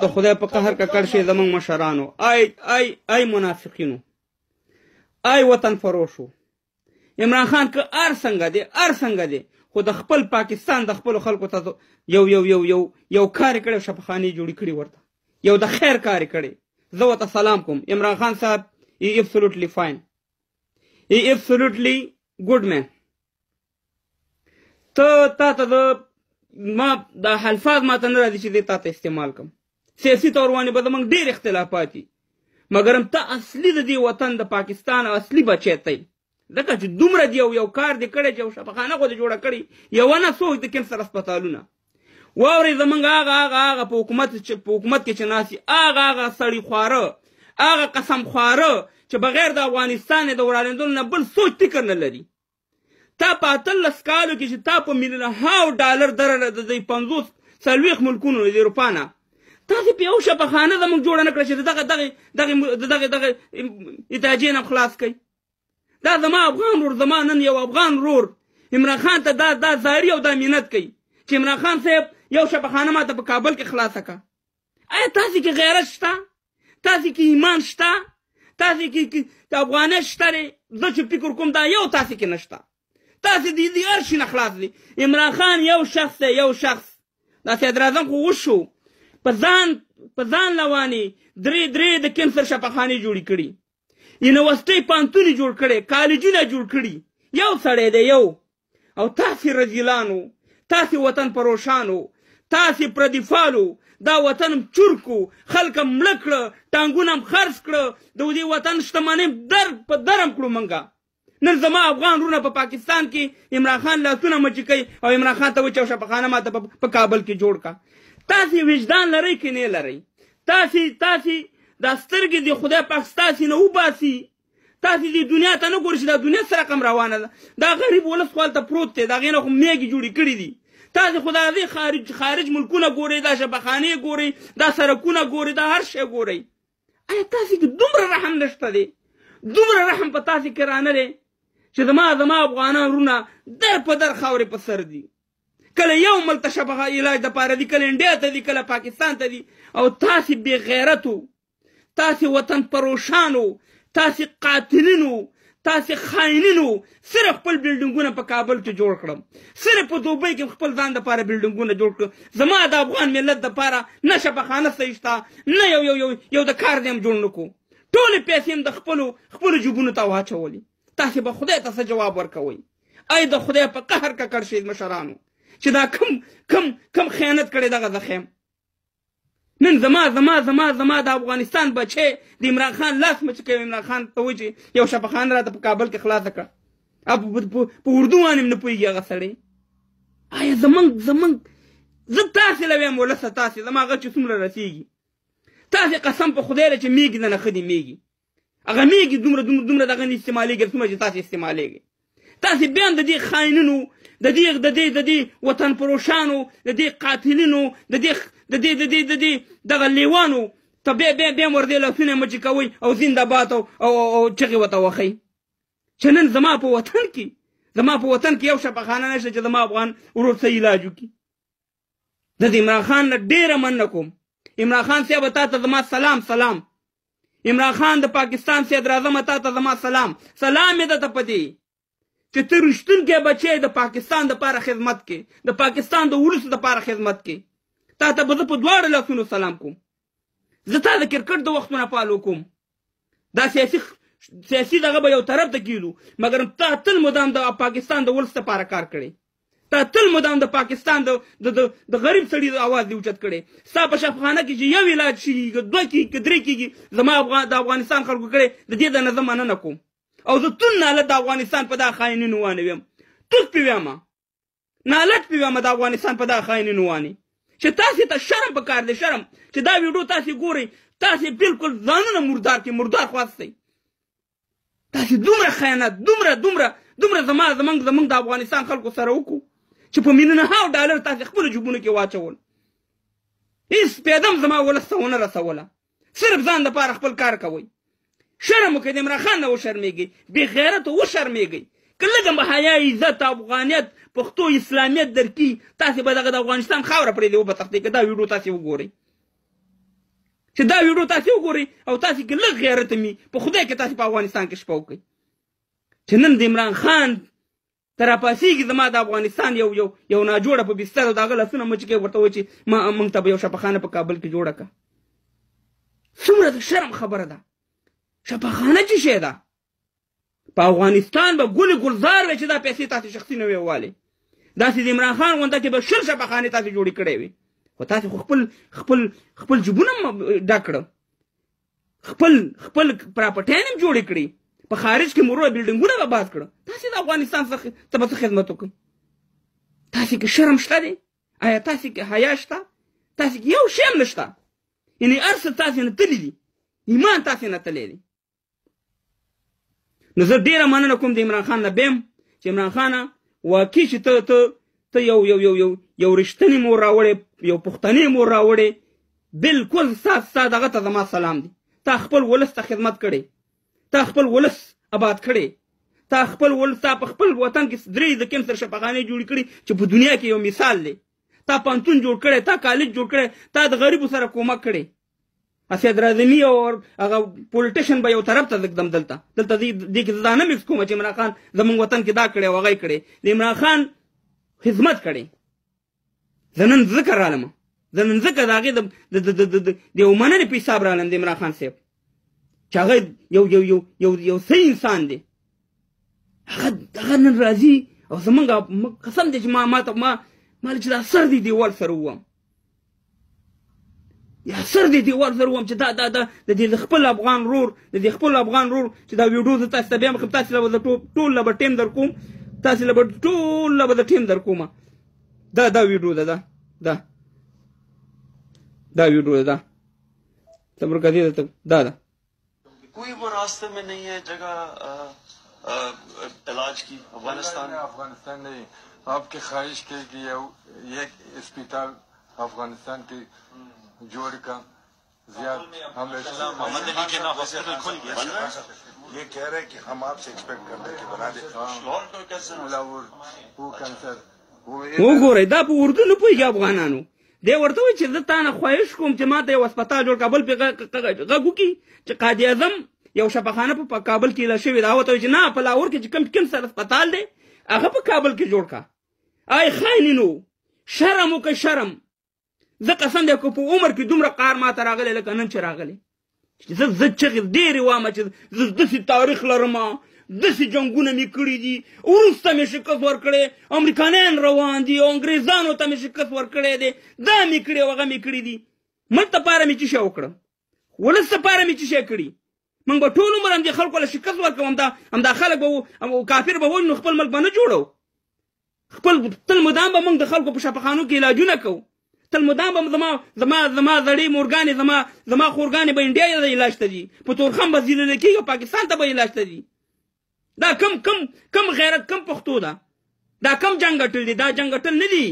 ته خدای په قهر ککړ شي زمونږ مشرانو آی آی آی منافقینو آی وطن فروشو عمران خان که ار څنګه دی ار څنګه دی خو د خپل پاکستان د خپل خلکو ته یو یو یو یو یو کار کړی شپخانی جوړی کړی ورته یو د خیر کار کړی زه ورته سلام کوم عمران خان صاحب ای ابسولوټلی فاین ای ابسولوټلی ګډ مین ته تا ته ما د الفاظ ما ته نه راځي چې تا ته استعمال کوم سیاسي طور باندې به زموږ ډېر اختلافات دي مګر ته اصلي د دې وطن د پاکستان اصلي بچی ته ځکه چې دومره دی یو کار دې کړی چې یو شفاخانه خو دې جوړه کړې یو نه څوک د کینسر هسپتالونه واورې زمونږ هغه هغه هغه په حکومت چې په حکومت کې چې ناسي هغه هغه سړي خواره هغه قسم خواره چې بغیر د افغانستان د ورانېدلو نه بل سوچ فکر نه لري تا په اتلس کالو کې چې تا په میلیون هاو ډالر دره د دوی پنځوس څلوېښت ملکونو د اروپا نه تاسو په یو شپخانه زموږ جوړ نه کړی چې دغه دغه دغه دغه دغه اتاجې نه خلاص کړي دا زما افغان ورور زما نن یو افغان ورور عمران خان ته دا دا زاری او دا مینت کوي چې عمران خان صاحب یو شپخانه ماته په کابل کې خلاصه کا آیا تاسو کې غیرت شته تاسو کې ایمان شته تاسو کې افغانه شته زه چې فکر کوم دا یو تاسو کې نشته تاسو دې دې هر شي نه خلاص دي عمران خان یو شخص دی یو شخص دا صدراعظم خو وشو په ځان په ځان لواني درې درې د کینسر شفاخانه جوړې کړي یونیورسيټي پانتونی جوړ کړي کالجونه جوړ کړي یو سړی دی یو او تاسو رجلانو تاسو وطن پروشانو تاسو پردیفالو دا وطن چورکو خلک ملکړه ټانګونه خرڅ کړه د دې وطن شتمنې در په درم کړو منګه نن زما افغان رونه په پا پاکستان کې عمران خان لاسونه مچ کوي او عمران خان ته وچو شپخانه ماته په کابل کې جوړ کا تاسې وجدان لرئ که نه لرئ تاسې تاسې دا سترګې د خدای پاک ستاسې نه وباسي تاسې دې دنیا ته نه ګورئ چې دا دنیا څه رقم روانه ده دا غریب ولس خو هلته پروت دی د هغې نه خو میږې جوړې کړي دي تاسې خو د هغې خارج خارج ملکونه ګورئ دا شبهخانې ګورئ دا سرکونه ګورئ دا هر شی ګورئ آیا تاسې کې دومره رحم نشته دی دومره رحم په تاسې کې رانه دی چې زما زما افغانان رونه در په در خاورې په سر دي کله یو ملته شبغه علاج د پاره دي کله انډیا ته دي کله پاکستان ته دي او تاسې بې غیرتو تاسې وطن پروشانو تاسې قاتلینو تاسې خاینینو صرف خپل بلډینګونه په کابل کې جوړ کړم صرف په دوبۍ کې خپل ځان لپاره بلډینګونه جوړ کړم زما د افغان ملت لپاره نه شبخانه سېشتا نه یو یو یو یو د کار دیم جوړ نکو ټول پیسې د خپل خپل جوبونو ته واچولې تاسې به خدای ته جواب ورکوي اې د خدای په قهر کې کړ شي مشرانو چې دا کم کم کم خیانت کړي دغه زخم نن زما زما زما زما د افغانستان بچي د عمران خان لاس مچ کوي عمران خان ته وځي یو شپخان راته په کابل کې خلاص کړ او په اردو باندې نه پويږي هغه سړی آیا زمنګ زمنګ زه تاسې له ویم ولسه تاسې زما هغه چې څومره رسیږي تاسې قسم په خدای له چې میږي نه ښه دي میږي هغه میږي دومره دومره دومره دغه نه استعمالېږي څومره چې تاسې استعمالېږي تاسې بیا د دې خاینونو د دې د دې د دې وطن پروشانو د دې قاتلینو د دې د دې د دې د دې دغه لیوانو ته بیا بیا بیا ور دې لاسونه مچ کوي او زنده باد او او چغې وته وخی چې نن زما په وطن کې زما په وطن کې یو شپخانه نشته چې زما افغان ورور ته علاج وکړي د عمران خان نه ډیره مننه کوم عمران خان صاحب تا ته زما سلام سلام عمران خان د پاکستان صدر اعظم تا ته زما سلام سلام دې ته پدی چې ته رښتونکی بچی د پاکستان دپاره خدمت کې د پاکستان د ولس دپاره خدمت کې تا ته به زه په دواړو لاسونو سلام کوم زه تا د کرکټ د وختونه پالو کوم دا سیاسي سیاسي دغه به یو طرف ته کیدو مګر تا تل مدام د پاکستان د ولس لپاره کار کړی تا تل مدام د پاکستان د د د غریب سړي د اواز دی اوچت کړي ستا په شفخانه کې چې یو علاج شي دوه کې درې کېږي زما افغان د افغانستان خلکو کړي د دې د نظم مننه کوم او زه تون ناله د افغانستان په دا خاینینو وانویم توس پې ویمه نالت پې ویمه د افغانستان په دا خاینینو وانې چې تاسې ته شرم په کار دی شرم چې دا ویډیو تاسې ګورئ تاسې بلکل ځانونه مردار کې مردار خواستئ تاسې دومره خیانت دومره دومره دومره زما زمونږ زمونږ د افغانستان خلکو سره وکړو چې په میلیون هاو ډالر تاسې خپلو جوبونو کې واچول هېڅ پیدم زما ولس ته ونه رسوله صرف ځان دپاره خپل کار کوئ شرم وکړئ د عمران خان نه وشرمېږئ بې غیرته وشرمېږئ که لږم به حیا عزت افغانیت پښتو اسلامیت درکړي تاسې به دغه د افغانستان خاوره پرېږدئ وبتښتئ که دا ویډیو تاسې وګورئ چې دا ویډیو تاسې وګورئ او تاسې کې لږ غیرت مي په خدای کې تاسې په افغانستان کې شپه وکړئ چې نن د عمران خان ته راپاسېږي زما د افغانستان یو یو یو ناجوړه په بستر او د هغه لاسونه مچ کې ورته وایي چې ما موږ ته به یو شپخانه په کابل کې جوړه کړه څومره د شرم خبره ده شفاخانه چې شی ده په افغانستان به ګلې ګلزار وی چې دا پیسې تاسې شخصي نه وې والې داسې د عمران خان غونده کې به شل شفاخانې تاسې جوړې کړې وې خو تاسې خو خپل خپل خپل جبونه ډک کړه خپل خپل پراپرټیان هم جوړې کړې په خارج کې مورو بلډینګونه به باد کړه تاسې د افغانستان څخه ته به څه خدمت وکړم تاسې کې شرم شته دی آیا تاسې کې حیا شته تاسې کې یو شی هم نشته یعنې هر څه تاسې نه تللي دي ایمان تاسې نه تللی دی نو زه ډیره مننه کوم د عمران خان نه بیم چې عمران خان واقعي چې ته ته ته یو یو یو یو یو رښتینی مور راوړې یو پښتني مور راوړې بالکل ساده ساده هغه ته زما سلام دی تا خپل ولس ته خدمت کړې تا خپل ولس آباد کړې تا خپل ولس تا په خپل وطن کې درې د کم سره شفقانې جوړ کړې چې په دنیا کې یو مثال دی تا پانتون جوړ کړی تا کالج جوړ کړی تا د غریبو سره کومک کړی اسدرازلی او هغه پولیټیشن به یو طرف ته دکدم دلته دلته دې کې دا نه مکس کوم چې عمران خان زمونږ وطن کې دا کړی او هغه کړی د عمران خان خدمت کړی زنن ذکر عالم زنن ذکر داغه د د د د یو مننه په حساب رالم د عمران خان صاحب چې هغه یو یو یو یو یو صحیح انسان دی هغه هغه نن راځي او زمونږ قسم دې چې ما ما ته ما مال چې دا سر دی دیوال سره وم یا سر دې دیوال سره وم چې دا دا دا د دې خپل افغان رور د دې خپل افغان رور چې دا ویډیو زه تاسو ته بیا مخ تاسو له ټول له ټیم در کوم تاسو له ټول له ټیم در کوم دا دا ویډیو ده دا دا دا ویډیو ده دا صبر کدی ده دا دا کوئی وہ راستے میں نہیں ہے جگہ علاج کی افغانستان افغانستان نہیں آپ کی خواہش کی کہ یہ اسپتال افغانستان کی جوړ کړم زیاد हम ये कह रहे हैं कि हम आपसे एक्सपेक्ट कर रहे हैं कि बना दे وګورئ دا په اردو نه پوهېږي افغانانو دی ورته وایي چې زه تا نه خواهش کوم چې ماته یو هسپتال جوړ کابل پې غږ وکړي چې قادي اعظم یو شفاخانه په کابل کې ایله شوې ده هغه ورته وایي چې نه په لاهور کې چې کوم کوم سر هسپتال دی هغه په کابل کې جوړ کا آی خاینینو شرم وکړه شرم زه قسم دی که په عمر کې دومره قار ماته راغلی لکه نن چې راغلی چې زه زه چغې ډېرې وامه چې زه داسې تاریخ لرم داسې جنګونه مې کړي دي وروسته مې شکست ورکړی امریکایان روان دي او انګریزانو ته مې شکست ورکړی دی دا مې کړي او هغه مې کړي دي ملته پاره مې څه شی وکړه ولس پاره مې څه شی کړي موږ به ټول عمر همدې خلکو له شکست ورکوو همدا همدا خلک به کافر به وایو نو خپل ملک به نه جوړو خپل تل مدام به موږ د خلکو په شفاخانو کې علاجونه کوو تل مدام به زما زما زما زړې مورګانې زما زما خورګانې به انډیا ته علاج ته دي په تورخم به زیللی کېږي پاکستان ته به علاج ته دي دا کم کم کم غیرت کم پښتو ده دا کم جنګ ګټل دي دا جنګ ګټل نه دي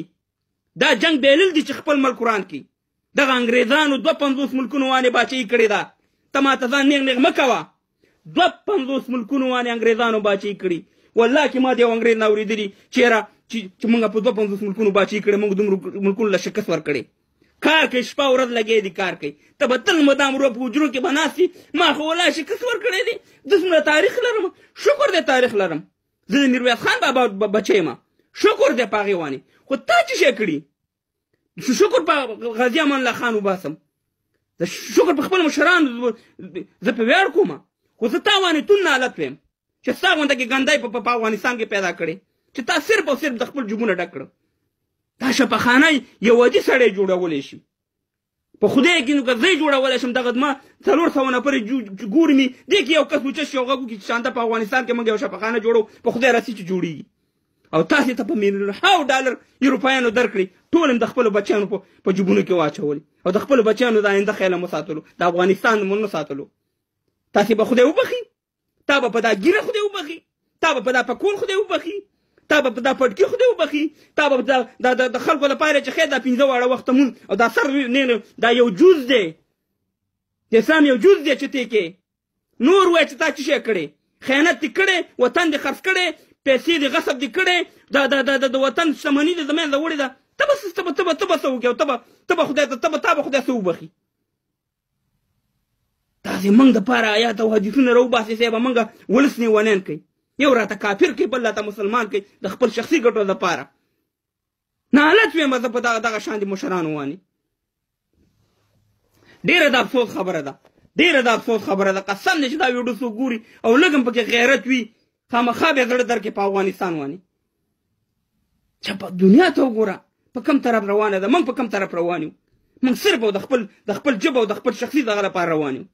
دا جنگ بیلل دي چې خپل ملک وران کړي دغه انګریزانو دوه پنځوس ملکونو وانې باچهي کړې ده ته ماته ځان نیغ نیغ مه کوه دوه پنځوس ملکونو وانې انګریزانو باچهي کړي والله کې ما دی انګريز نه اوریدلی چیرې چې موږ په 25 ملکونو باچی کړې موږ دومره ملکونو له شکست ورکړې کار کوي شپه ورځ لګې دي کار کوي ته به تل مدام رو په حجرو کې بناستي ما خو والله شکست ورکړی دی دومره تاریخ لرم شکر دی تاریخ لرم زه د میرویس خان بابا بچی ما شکر دی پاغي وانی خو تا چې شي کړی شکر په غازی امان الله خان وباسم شکر په خپل مشران زه په ویار کوم خو زه تاوانې تون نه حالت ویم چې ستا غونده کې ګندای په افغانستان کې پیدا کړې چې تا صرف او صرف د خپل جبونه ډک کړه دا شپخانه یو عادي سړی جوړولی شي په خدای کې نو که زه یې جوړولی شم دغه ما څلور سوه نفرې ګورې مې دې کې یو کس اوچه شي او غږ وکړي چې شانته په افغانستان کې موږ یو شپخانه جوړو په خدای راسي چې جوړېږي او تاسې ته په میلیون هاو ډالر یروپایانو درکړي ټول د خپلو بچیانو په جبونو کې واچولي او د خپلو بچیانو د آینده خیال هم وساتلو د افغانستان مو نه ساتلو تاسې به خدای وبخي تا به په دا ګیره خدای وبخي تا به په دا پکول خدای وبخي تا به په دا پټکي خدای وبخي تا به دا د خلکو لپاره چې خیر دا پنځه واړه وخته مون او دا سر نه دا یو جوز دی د اسلام یو جوز دی چې تی کې نور وای چې تا چې شی کړی خیانت دې کړی وطن دې خرڅ کړی پیسې دې غصب دې کړی دا دا دا د وطن شتمني دې زمین له وړې ده ته به ته به ته به ته به څه وکړې او ته به ته به خدای ته به تا به خدای څه وبخي تاسې موږ د پاره آیات او حدیثونه راوباسئ صاحبه موږ ولس لیونیان کوي یو راته کافر کوي بل راته مسلمان کوي د خپل شخصي ګټو دپاره نالت ویمه زه په دغه دغه شان د مشرانو واني ډېره د افسوس خبره ده ډېره د افسوس خبره ده قسم دی چې دا ویډیو څوک ګوري او لږ هم پکې غیرت وي خامخا بیا زړه درکې په افغانستان واني چې په دنیا ته وګوره په کوم طرف روانه ده موږ په کوم طرف روان یو موږ صرف د خپل د خپل جبه او د خپل شخصي دغه لپاره روان یو